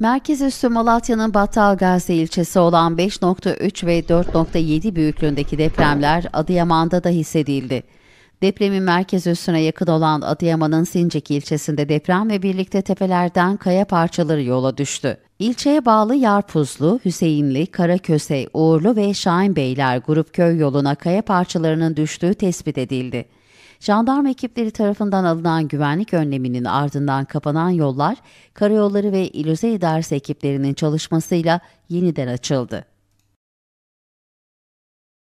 Merkez üssü Malatya'nın Battalgazi ilçesi olan 5.3 ve 4.7 büyüklüğündeki depremler Adıyaman'da da hissedildi. Depremin merkez üstüne yakın olan Adıyaman'ın Sincek ilçesinde deprem ve birlikte tepelerden kaya parçaları yola düştü. İlçeye bağlı Yarpuzlu, Hüseyinli, Karaköse, Uğurlu ve Şahinbeyler grup köy yoluna kaya parçalarının düştüğü tespit edildi. Jandarma ekipleri tarafından alınan güvenlik önleminin ardından kapanan yollar, karayolları ve İlüze İdaresi ekiplerinin çalışmasıyla yeniden açıldı.